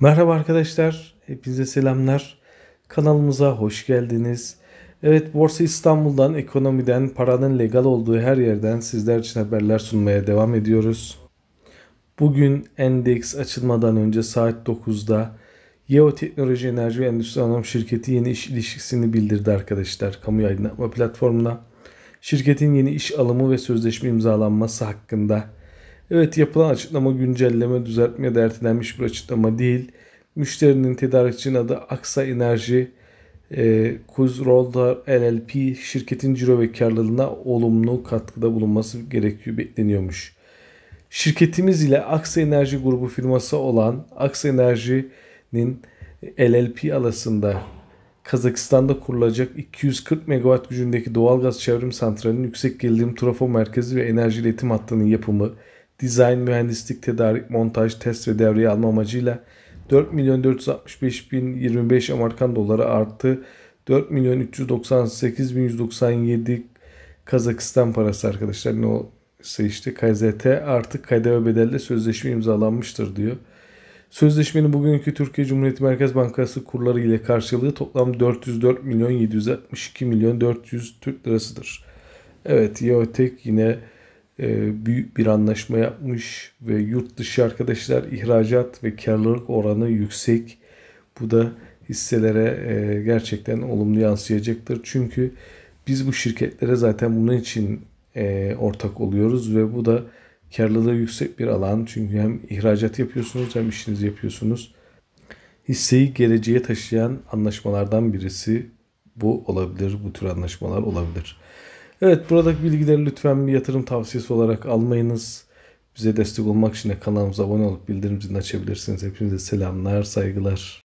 Merhaba arkadaşlar, hepinize selamlar. Kanalımıza hoş geldiniz. Evet, Borsa İstanbul'dan, ekonomiden, paranın legal olduğu her yerden sizler için haberler sunmaya devam ediyoruz. Bugün endeks açılmadan önce saat 9'da Yeo Teknoloji Enerji ve Endüstri Anonim Şirketi yeni iş ilişkisini bildirdi arkadaşlar Kamu aydınlatma platformuna. Şirketin yeni iş alımı ve sözleşme imzalanması hakkında Evet yapılan açıklama güncelleme, düzeltme ya da ertelenmiş bir açıklama değil. Müşterinin tedarikçinin adı Aksa Enerji, e, Kuzroldar LLP şirketin ciro ve karlılığına olumlu katkıda bulunması gerekiyor bekleniyormuş. Şirketimiz ile Aksa Enerji grubu firması olan Aksa Enerji'nin LLP alasında Kazakistan'da kurulacak 240 megawatt gücündeki doğalgaz çevrim santralinin yüksek gerilim trafo merkezi ve enerji iletim hattının yapımı dizayn, mühendislik, tedarik, montaj, test ve devreye alma amacıyla 4 milyon 465 bin 25 Amerikan doları artı 4 milyon 398 bin 197 Kazakistan parası arkadaşlar ne olsa işte KZT artık kayda ve bedelle sözleşme imzalanmıştır diyor. Sözleşmenin bugünkü Türkiye Cumhuriyeti Merkez Bankası kurları ile karşılığı toplam 404 milyon 762 milyon 400 Türk lirasıdır. Evet Yeotek yine ee, büyük bir anlaşma yapmış ve yurt dışı arkadaşlar ihracat ve karlılık oranı yüksek. Bu da hisselere e, gerçekten olumlu yansıyacaktır. Çünkü biz bu şirketlere zaten bunun için e, ortak oluyoruz ve bu da karlılığı yüksek bir alan. Çünkü hem ihracat yapıyorsunuz hem işinizi yapıyorsunuz. Hisseyi geleceğe taşıyan anlaşmalardan birisi bu olabilir. Bu tür anlaşmalar olabilir. Evet buradaki bilgileri lütfen bir yatırım tavsiyesi olarak almayınız. Bize destek olmak için de kanalımıza abone olup bildirim zilini açabilirsiniz. Hepinize selamlar, saygılar.